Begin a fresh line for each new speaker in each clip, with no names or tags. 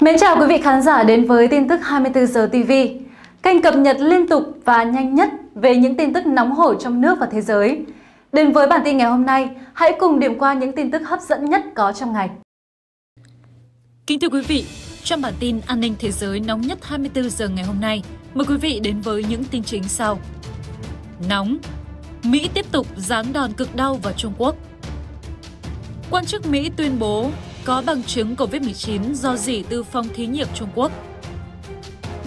Mến chào quý vị khán giả đến với tin tức 24 giờ TV, kênh cập nhật liên tục và nhanh nhất về những tin tức nóng hổi trong nước và thế giới. Đến với bản tin ngày hôm nay, hãy cùng điểm qua những tin tức hấp dẫn nhất có trong ngày. Kính thưa quý vị, trong bản tin an ninh thế giới nóng nhất 24 giờ ngày hôm nay, mời quý vị đến với những tin chính sau. Nóng, Mỹ tiếp tục giáng đòn cực đau vào Trung Quốc. Quan chức Mỹ tuyên bố có bằng chứng COVID-19 do dỉ từ phòng thí nghiệm Trung Quốc.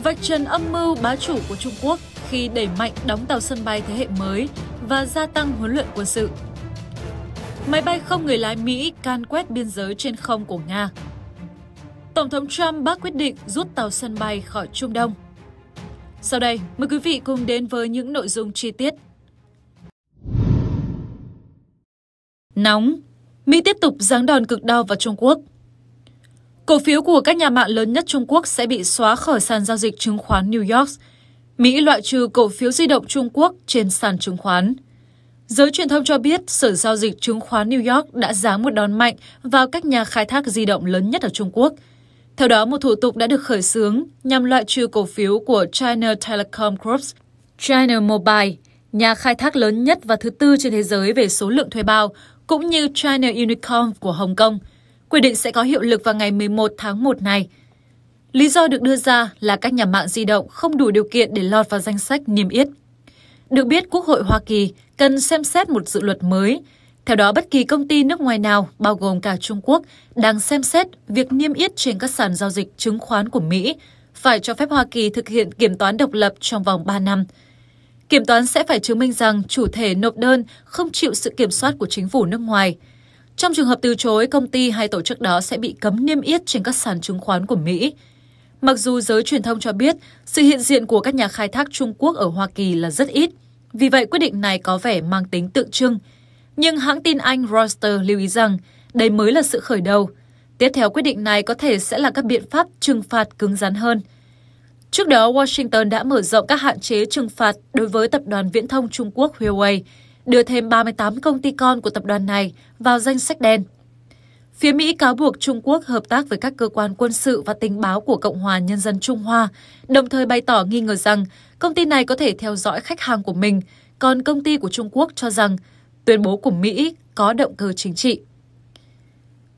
Vạch trần âm mưu bá chủ của Trung Quốc khi đẩy mạnh đóng tàu sân bay thế hệ mới và gia tăng huấn luyện quân sự. Máy bay không người lái Mỹ can quét biên giới trên không của Nga. Tổng thống Trump bác quyết định rút tàu sân bay khỏi Trung Đông. Sau đây, mời quý vị cùng đến với những nội dung chi tiết. Nóng Mỹ tiếp tục giáng đòn cực đau vào Trung Quốc. Cổ phiếu của các nhà mạng lớn nhất Trung Quốc sẽ bị xóa khỏi sàn giao dịch chứng khoán New York. Mỹ loại trừ cổ phiếu di động Trung Quốc trên sàn chứng khoán. Giới truyền thông cho biết Sở Giao dịch Chứng khoán New York đã giáng một đòn mạnh vào các nhà khai thác di động lớn nhất ở Trung Quốc. Theo đó, một thủ tục đã được khởi xướng nhằm loại trừ cổ phiếu của China Telecom Corp, China Mobile, nhà khai thác lớn nhất và thứ tư trên thế giới về số lượng thuê bao, cũng như China Unicorn của Hồng Kông. Quy định sẽ có hiệu lực vào ngày 11 tháng 1 này. Lý do được đưa ra là các nhà mạng di động không đủ điều kiện để lọt vào danh sách niêm yết. Được biết, Quốc hội Hoa Kỳ cần xem xét một dự luật mới. Theo đó, bất kỳ công ty nước ngoài nào, bao gồm cả Trung Quốc, đang xem xét việc niêm yết trên các sàn giao dịch chứng khoán của Mỹ, phải cho phép Hoa Kỳ thực hiện kiểm toán độc lập trong vòng 3 năm – kiểm toán sẽ phải chứng minh rằng chủ thể nộp đơn không chịu sự kiểm soát của chính phủ nước ngoài. Trong trường hợp từ chối, công ty hay tổ chức đó sẽ bị cấm niêm yết trên các sàn chứng khoán của Mỹ. Mặc dù giới truyền thông cho biết sự hiện diện của các nhà khai thác Trung Quốc ở Hoa Kỳ là rất ít, vì vậy quyết định này có vẻ mang tính tượng trưng. Nhưng hãng tin Anh Reuters lưu ý rằng đây mới là sự khởi đầu. Tiếp theo quyết định này có thể sẽ là các biện pháp trừng phạt cứng rắn hơn – Trước đó, Washington đã mở rộng các hạn chế trừng phạt đối với tập đoàn viễn thông Trung Quốc Huawei, đưa thêm 38 công ty con của tập đoàn này vào danh sách đen. Phía Mỹ cáo buộc Trung Quốc hợp tác với các cơ quan quân sự và tình báo của Cộng hòa Nhân dân Trung Hoa, đồng thời bày tỏ nghi ngờ rằng công ty này có thể theo dõi khách hàng của mình, còn công ty của Trung Quốc cho rằng tuyên bố của Mỹ có động cơ chính trị.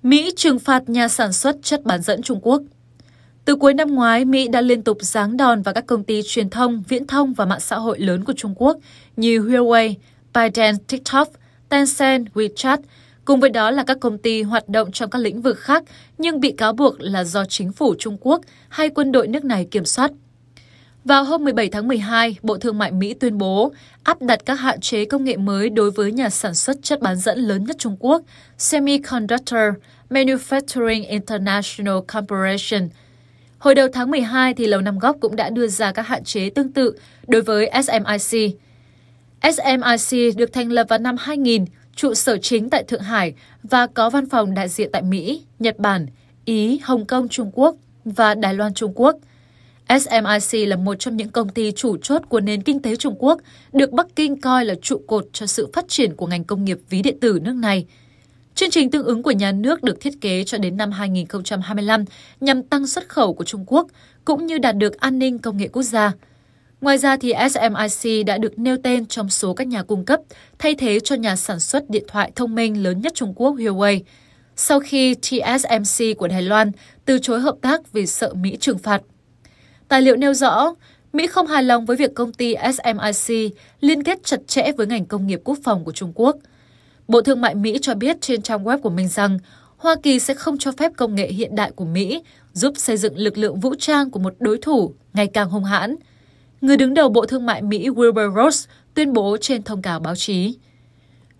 Mỹ trừng phạt nhà sản xuất chất bán dẫn Trung Quốc từ cuối năm ngoái, Mỹ đã liên tục giáng đòn vào các công ty truyền thông, viễn thông và mạng xã hội lớn của Trung Quốc như Huawei, ByteDance, TikTok, Tencent, WeChat, cùng với đó là các công ty hoạt động trong các lĩnh vực khác nhưng bị cáo buộc là do chính phủ Trung Quốc hay quân đội nước này kiểm soát. Vào hôm 17 tháng 12, Bộ Thương mại Mỹ tuyên bố áp đặt các hạn chế công nghệ mới đối với nhà sản xuất chất bán dẫn lớn nhất Trung Quốc, Semiconductor Manufacturing International Corporation – Hồi đầu tháng 12 thì Lầu Năm Góc cũng đã đưa ra các hạn chế tương tự đối với SMIC. SMIC được thành lập vào năm 2000, trụ sở chính tại Thượng Hải và có văn phòng đại diện tại Mỹ, Nhật Bản, Ý, Hồng Kông, Trung Quốc và Đài Loan, Trung Quốc. SMIC là một trong những công ty chủ chốt của nền kinh tế Trung Quốc, được Bắc Kinh coi là trụ cột cho sự phát triển của ngành công nghiệp ví điện tử nước này – Chương trình tương ứng của nhà nước được thiết kế cho đến năm 2025 nhằm tăng xuất khẩu của Trung Quốc cũng như đạt được an ninh công nghệ quốc gia. Ngoài ra thì SMIC đã được nêu tên trong số các nhà cung cấp thay thế cho nhà sản xuất điện thoại thông minh lớn nhất Trung Quốc Huawei. Sau khi TSMC của Đài Loan từ chối hợp tác vì sợ Mỹ trừng phạt. Tài liệu nêu rõ, Mỹ không hài lòng với việc công ty SMIC liên kết chặt chẽ với ngành công nghiệp quốc phòng của Trung Quốc – Bộ Thương mại Mỹ cho biết trên trang web của mình rằng Hoa Kỳ sẽ không cho phép công nghệ hiện đại của Mỹ giúp xây dựng lực lượng vũ trang của một đối thủ ngày càng hung hãn. Người đứng đầu Bộ Thương mại Mỹ Wilbur Ross tuyên bố trên thông cáo báo chí.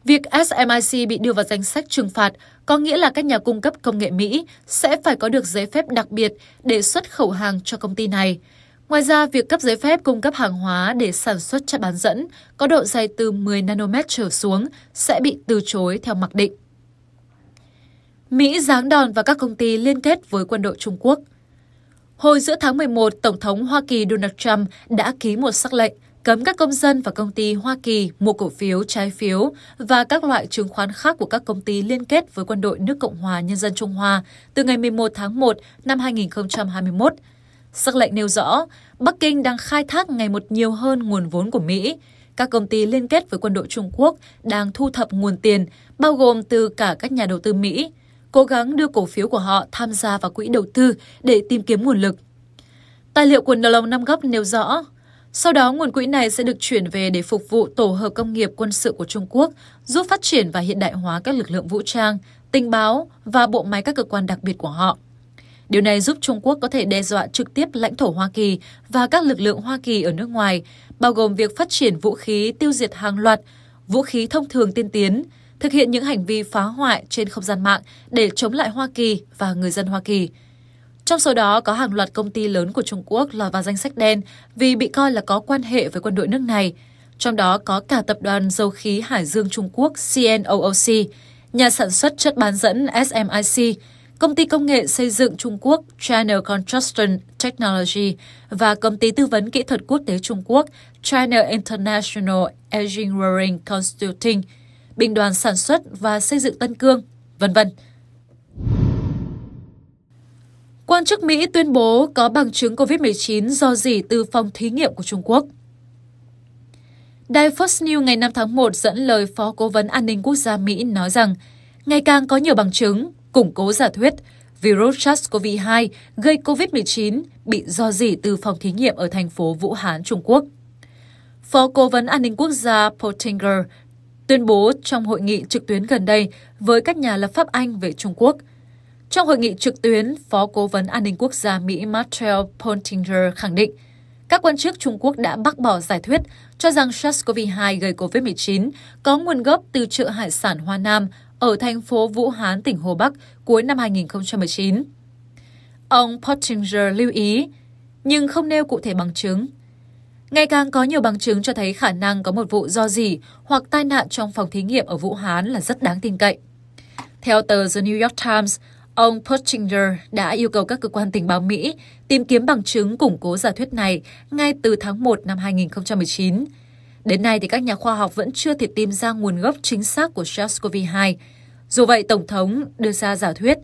Việc SMIC bị đưa vào danh sách trừng phạt có nghĩa là các nhà cung cấp công nghệ Mỹ sẽ phải có được giấy phép đặc biệt để xuất khẩu hàng cho công ty này. Ngoài ra, việc cấp giấy phép cung cấp hàng hóa để sản xuất chất bán dẫn có độ dày từ 10 nanomet trở xuống sẽ bị từ chối theo mặc định. Mỹ giáng đòn vào các công ty liên kết với quân đội Trung Quốc. Hồi giữa tháng 11, Tổng thống Hoa Kỳ Donald Trump đã ký một sắc lệnh cấm các công dân và công ty Hoa Kỳ mua cổ phiếu, trái phiếu và các loại chứng khoán khác của các công ty liên kết với quân đội nước Cộng hòa Nhân dân Trung Hoa từ ngày 11 tháng 1 năm 2021. Sắc lệnh nêu rõ, Bắc Kinh đang khai thác ngày một nhiều hơn nguồn vốn của Mỹ. Các công ty liên kết với quân đội Trung Quốc đang thu thập nguồn tiền, bao gồm từ cả các nhà đầu tư Mỹ, cố gắng đưa cổ phiếu của họ tham gia vào quỹ đầu tư để tìm kiếm nguồn lực. Tài liệu của Nlâu Năm Góc nêu rõ, sau đó nguồn quỹ này sẽ được chuyển về để phục vụ tổ hợp công nghiệp quân sự của Trung Quốc, giúp phát triển và hiện đại hóa các lực lượng vũ trang, tình báo và bộ máy các cơ quan đặc biệt của họ. Điều này giúp Trung Quốc có thể đe dọa trực tiếp lãnh thổ Hoa Kỳ và các lực lượng Hoa Kỳ ở nước ngoài, bao gồm việc phát triển vũ khí tiêu diệt hàng loạt, vũ khí thông thường tiên tiến, thực hiện những hành vi phá hoại trên không gian mạng để chống lại Hoa Kỳ và người dân Hoa Kỳ. Trong số đó có hàng loạt công ty lớn của Trung Quốc lọt vào danh sách đen vì bị coi là có quan hệ với quân đội nước này, trong đó có cả tập đoàn dầu khí Hải Dương Trung Quốc CNOOC, nhà sản xuất chất bán dẫn SMIC, công ty công nghệ xây dựng Trung Quốc China Construction Technology và công ty tư vấn kỹ thuật quốc tế Trung Quốc China International Engineering Consulting, bình đoàn sản xuất và xây dựng Tân Cương, vân vân. Quan chức Mỹ tuyên bố có bằng chứng COVID-19 do dỉ từ phòng thí nghiệm của Trung Quốc. Đài Fox News ngày 5 tháng 1 dẫn lời Phó Cố vấn An ninh Quốc gia Mỹ nói rằng, ngày càng có nhiều bằng chứng củng cố giả thuyết virus SARS-CoV-2 gây COVID-19 bị do dỉ từ phòng thí nghiệm ở thành phố Vũ Hán, Trung Quốc. Phó Cố vấn An ninh Quốc gia Pottinger tuyên bố trong hội nghị trực tuyến gần đây với các nhà lập pháp Anh về Trung Quốc. Trong hội nghị trực tuyến, Phó Cố vấn An ninh Quốc gia Mỹ Matthew Pottinger khẳng định các quan chức Trung Quốc đã bác bỏ giải thuyết cho rằng SARS-CoV-2 gây COVID-19 có nguồn gốc từ chợ hải sản Hoa Nam ở thành phố Vũ Hán, tỉnh Hồ Bắc cuối năm 2019. Ông Pottinger lưu ý, nhưng không nêu cụ thể bằng chứng. Ngày càng có nhiều bằng chứng cho thấy khả năng có một vụ do gì hoặc tai nạn trong phòng thí nghiệm ở Vũ Hán là rất đáng tin cậy. Theo tờ The New York Times, ông Pottinger đã yêu cầu các cơ quan tình báo Mỹ tìm kiếm bằng chứng củng cố giả thuyết này ngay từ tháng 1 năm 2019, Đến nay, thì các nhà khoa học vẫn chưa thể tìm ra nguồn gốc chính xác của SARS-CoV-2. Dù vậy, Tổng thống đưa ra giả thuyết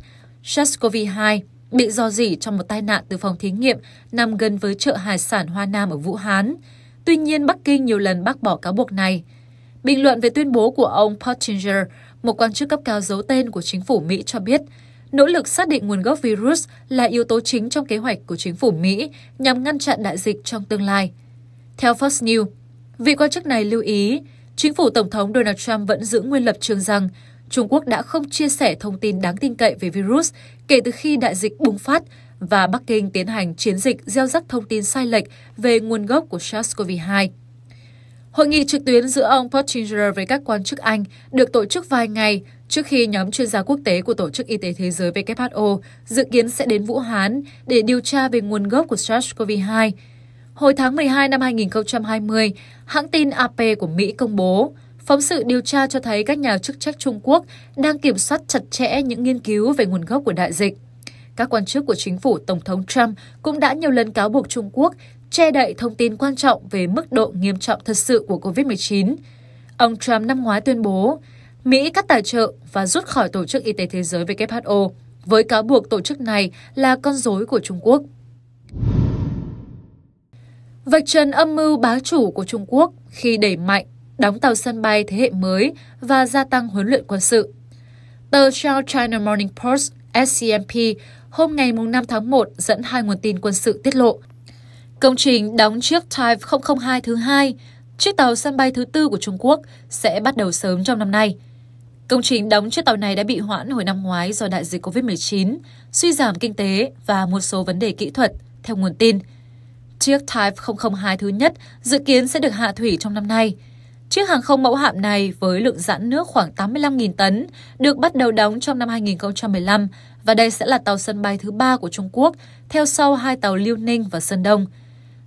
SARS-CoV-2 bị do dỉ trong một tai nạn từ phòng thí nghiệm nằm gần với chợ hải sản Hoa Nam ở Vũ Hán. Tuy nhiên, Bắc Kinh nhiều lần bác bỏ cáo buộc này. Bình luận về tuyên bố của ông Pottinger, một quan chức cấp cao giấu tên của chính phủ Mỹ cho biết, nỗ lực xác định nguồn gốc virus là yếu tố chính trong kế hoạch của chính phủ Mỹ nhằm ngăn chặn đại dịch trong tương lai. Theo Fox News, Vị quan chức này lưu ý, chính phủ Tổng thống Donald Trump vẫn giữ nguyên lập trường rằng Trung Quốc đã không chia sẻ thông tin đáng tin cậy về virus kể từ khi đại dịch bùng phát và Bắc Kinh tiến hành chiến dịch gieo rắc thông tin sai lệch về nguồn gốc của SARS-CoV-2. Hội nghị trực tuyến giữa ông Pottinger với các quan chức Anh được tổ chức vài ngày trước khi nhóm chuyên gia quốc tế của Tổ chức Y tế Thế giới WHO dự kiến sẽ đến Vũ Hán để điều tra về nguồn gốc của SARS-CoV-2. Hồi tháng 12 năm 2020, hãng tin AP của Mỹ công bố Phóng sự điều tra cho thấy các nhà chức trách Trung Quốc đang kiểm soát chặt chẽ những nghiên cứu về nguồn gốc của đại dịch. Các quan chức của chính phủ Tổng thống Trump cũng đã nhiều lần cáo buộc Trung Quốc che đậy thông tin quan trọng về mức độ nghiêm trọng thật sự của COVID-19. Ông Trump năm ngoái tuyên bố Mỹ cắt tài trợ và rút khỏi Tổ chức Y tế Thế giới WHO với cáo buộc tổ chức này là con rối của Trung Quốc vạch trần âm mưu bá chủ của Trung Quốc khi đẩy mạnh, đóng tàu sân bay thế hệ mới và gia tăng huấn luyện quân sự. Tờ South China Morning Post SCMP hôm ngày 5 tháng 1 dẫn hai nguồn tin quân sự tiết lộ. Công trình đóng chiếc Type 002 thứ hai, chiếc tàu sân bay thứ tư của Trung Quốc sẽ bắt đầu sớm trong năm nay. Công trình đóng chiếc tàu này đã bị hoãn hồi năm ngoái do đại dịch COVID-19, suy giảm kinh tế và một số vấn đề kỹ thuật, theo nguồn tin – Chiếc Type 002 thứ nhất dự kiến sẽ được hạ thủy trong năm nay. Chiếc hàng không mẫu hạm này với lượng giãn nước khoảng 85.000 tấn được bắt đầu đóng trong năm 2015 và đây sẽ là tàu sân bay thứ ba của Trung Quốc, theo sau hai tàu Liêu Ninh và Sơn Đông.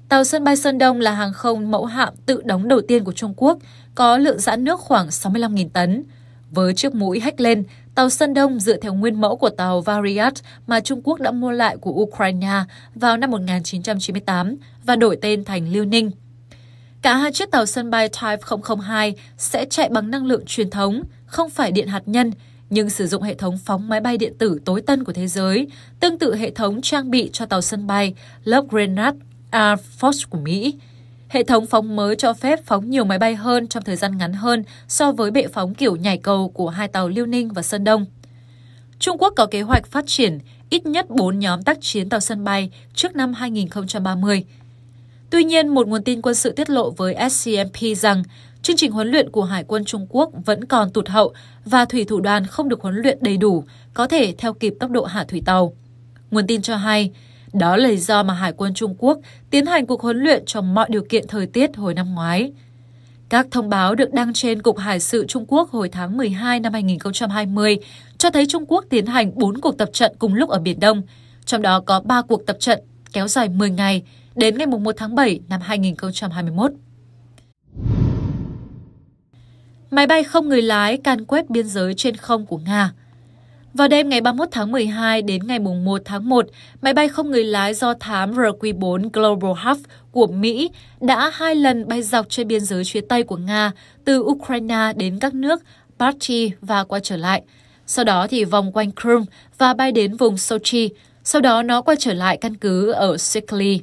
Tàu sân bay Sơn Đông là hàng không mẫu hạm tự đóng đầu tiên của Trung Quốc, có lượng giãn nước khoảng 65.000 tấn. Với chiếc mũi hách lên, Tàu Sơn Đông dựa theo nguyên mẫu của tàu Variat mà Trung Quốc đã mua lại của Ukraine vào năm 1998 và đổi tên thành Liêu Ninh. Cả hai chiếc tàu sân bay Type 002 sẽ chạy bằng năng lượng truyền thống, không phải điện hạt nhân, nhưng sử dụng hệ thống phóng máy bay điện tử tối tân của thế giới, tương tự hệ thống trang bị cho tàu sân bay lớp Grenade Air Force của Mỹ – Hệ thống phóng mới cho phép phóng nhiều máy bay hơn trong thời gian ngắn hơn so với bệ phóng kiểu nhảy cầu của hai tàu Liêu Ninh và Sơn Đông. Trung Quốc có kế hoạch phát triển ít nhất 4 nhóm tác chiến tàu sân bay trước năm 2030. Tuy nhiên, một nguồn tin quân sự tiết lộ với SCMP rằng chương trình huấn luyện của Hải quân Trung Quốc vẫn còn tụt hậu và thủy thủ đoàn không được huấn luyện đầy đủ, có thể theo kịp tốc độ hạ thủy tàu. Nguồn tin cho hay, đó là lý do mà Hải quân Trung Quốc tiến hành cuộc huấn luyện trong mọi điều kiện thời tiết hồi năm ngoái. Các thông báo được đăng trên Cục Hải sự Trung Quốc hồi tháng 12 năm 2020 cho thấy Trung Quốc tiến hành 4 cuộc tập trận cùng lúc ở Biển Đông, trong đó có 3 cuộc tập trận kéo dài 10 ngày đến ngày 1 tháng 7 năm 2021. Máy bay không người lái can quét biên giới trên không của Nga – vào đêm ngày 31 tháng 12 đến ngày 1 tháng 1, máy bay không người lái do thám RQ-4 Global hub của Mỹ đã hai lần bay dọc trên biên giới phía Tây của Nga từ Ukraine đến các nước Parchi và quay trở lại. Sau đó thì vòng quanh Crimea và bay đến vùng Sochi, sau đó nó quay trở lại căn cứ ở Sikli.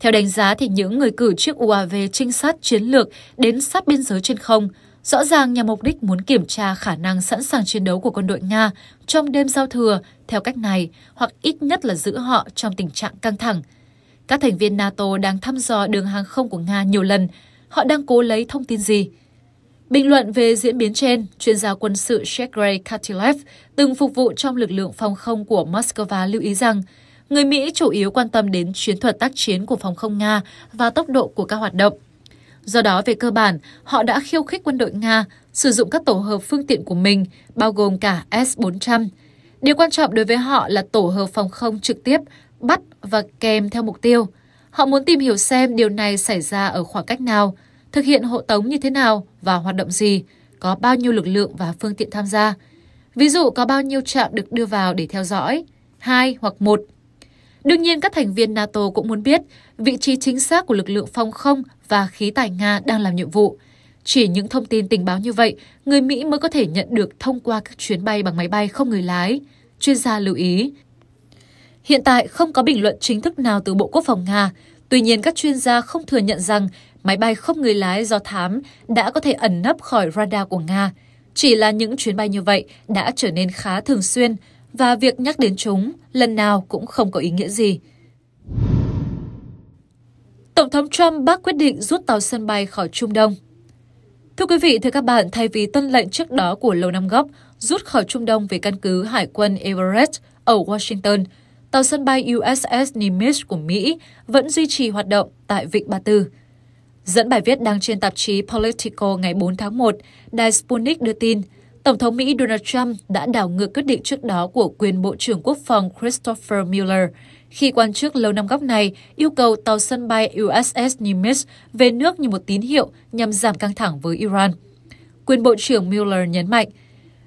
Theo đánh giá thì những người cử chiếc UAV trinh sát chiến lược đến sát biên giới trên không – Rõ ràng nhằm mục đích muốn kiểm tra khả năng sẵn sàng chiến đấu của quân đội Nga trong đêm giao thừa theo cách này, hoặc ít nhất là giữ họ trong tình trạng căng thẳng. Các thành viên NATO đang thăm dò đường hàng không của Nga nhiều lần. Họ đang cố lấy thông tin gì? Bình luận về diễn biến trên, chuyên gia quân sự Sergei Katilev từng phục vụ trong lực lượng phòng không của Moscow lưu ý rằng người Mỹ chủ yếu quan tâm đến chiến thuật tác chiến của phòng không Nga và tốc độ của các hoạt động. Do đó, về cơ bản, họ đã khiêu khích quân đội Nga sử dụng các tổ hợp phương tiện của mình, bao gồm cả S-400. Điều quan trọng đối với họ là tổ hợp phòng không trực tiếp, bắt và kèm theo mục tiêu. Họ muốn tìm hiểu xem điều này xảy ra ở khoảng cách nào, thực hiện hộ tống như thế nào và hoạt động gì, có bao nhiêu lực lượng và phương tiện tham gia. Ví dụ có bao nhiêu trạm được đưa vào để theo dõi, hai hoặc một. Đương nhiên, các thành viên NATO cũng muốn biết vị trí chính xác của lực lượng phòng không và khí tài Nga đang làm nhiệm vụ. Chỉ những thông tin tình báo như vậy, người Mỹ mới có thể nhận được thông qua các chuyến bay bằng máy bay không người lái. Chuyên gia lưu ý, hiện tại không có bình luận chính thức nào từ Bộ Quốc phòng Nga, tuy nhiên các chuyên gia không thừa nhận rằng máy bay không người lái do thám đã có thể ẩn nấp khỏi radar của Nga. Chỉ là những chuyến bay như vậy đã trở nên khá thường xuyên và việc nhắc đến chúng lần nào cũng không có ý nghĩa gì. Tổng thống Trump bác quyết định rút tàu sân bay khỏi Trung Đông. Thưa quý vị, thưa các bạn, thay vì tân lệnh trước đó của Lầu Năm Góc rút khỏi Trung Đông về căn cứ Hải quân Everett ở Washington, tàu sân bay USS Nimitz của Mỹ vẫn duy trì hoạt động tại Vịnh Ba Tư. Dẫn bài viết đăng trên tạp chí Politico ngày 4 tháng 1, đài Sputnik đưa tin, Tổng thống Mỹ Donald Trump đã đảo ngược quyết định trước đó của quyền Bộ trưởng Quốc phòng Christopher Mueller khi quan chức lâu Năm Góc này yêu cầu tàu sân bay USS Nimitz về nước như một tín hiệu nhằm giảm căng thẳng với Iran. Quyền Bộ trưởng Mueller nhấn mạnh,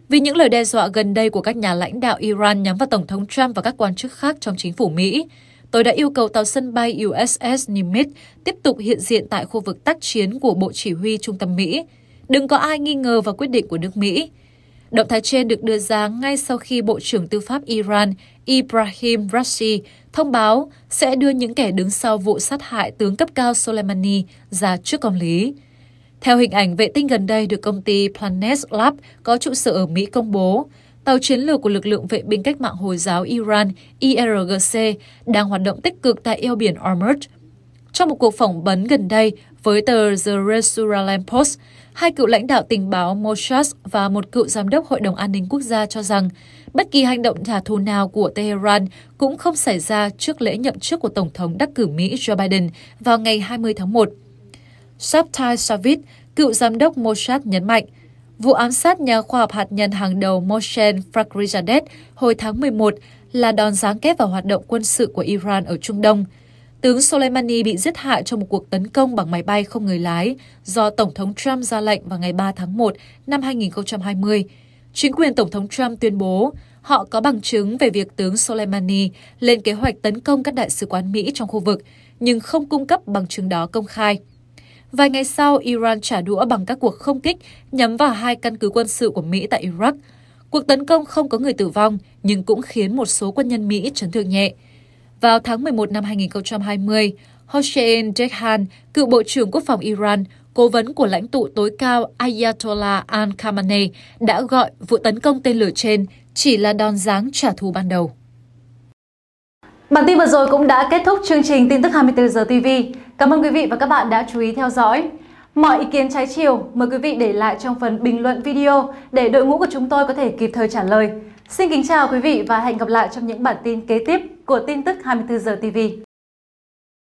vì những lời đe dọa gần đây của các nhà lãnh đạo Iran nhắm vào Tổng thống Trump và các quan chức khác trong chính phủ Mỹ, tôi đã yêu cầu tàu sân bay USS Nimitz tiếp tục hiện diện tại khu vực tác chiến của Bộ Chỉ huy Trung tâm Mỹ. Đừng có ai nghi ngờ vào quyết định của nước Mỹ. Động thái trên được đưa ra ngay sau khi Bộ trưởng Tư pháp Iran Ibrahim Rashi thông báo sẽ đưa những kẻ đứng sau vụ sát hại tướng cấp cao Soleimani ra trước công lý. Theo hình ảnh vệ tinh gần đây được công ty Planet Lab có trụ sở ở Mỹ công bố, tàu chiến lược của lực lượng vệ binh cách mạng Hồi giáo Iran IRGC đang hoạt động tích cực tại eo biển Ormuz trong một cuộc phỏng vấn gần đây với tờ The Jerusalem Post, hai cựu lãnh đạo tình báo Mossad và một cựu giám đốc Hội đồng An ninh Quốc gia cho rằng bất kỳ hành động trả thù nào của Tehran cũng không xảy ra trước lễ nhậm chức của Tổng thống đắc cử Mỹ Joe Biden vào ngày 20 tháng 1. Sabtai Savit, cựu giám đốc Mossad nhấn mạnh, vụ ám sát nhà khoa học hạt nhân hàng đầu Moshe Fakhrizadeh hồi tháng 11 là đòn giáng kết vào hoạt động quân sự của Iran ở Trung Đông – Tướng Soleimani bị giết hại trong một cuộc tấn công bằng máy bay không người lái do Tổng thống Trump ra lệnh vào ngày 3 tháng 1 năm 2020. Chính quyền Tổng thống Trump tuyên bố họ có bằng chứng về việc tướng Soleimani lên kế hoạch tấn công các đại sứ quán Mỹ trong khu vực, nhưng không cung cấp bằng chứng đó công khai. Vài ngày sau, Iran trả đũa bằng các cuộc không kích nhắm vào hai căn cứ quân sự của Mỹ tại Iraq. Cuộc tấn công không có người tử vong, nhưng cũng khiến một số quân nhân Mỹ chấn thương nhẹ. Vào tháng 11 năm 2020, Hossein Dekhan, cựu Bộ trưởng Quốc phòng Iran, cố vấn của lãnh tụ tối cao Ayatollah al-Khamenei, đã gọi vụ tấn công tên lửa trên chỉ là đòn giáng trả thù ban đầu. Bản tin vừa rồi cũng đã kết thúc chương trình tin tức 24 giờ TV. Cảm ơn quý vị và các bạn đã chú ý theo dõi. Mọi ý kiến trái chiều mời quý vị để lại trong phần bình luận video để đội ngũ của chúng tôi có thể kịp thời trả lời. Xin kính chào quý vị và hẹn gặp lại trong những bản tin kế tiếp của tin tức 24 giờ TV.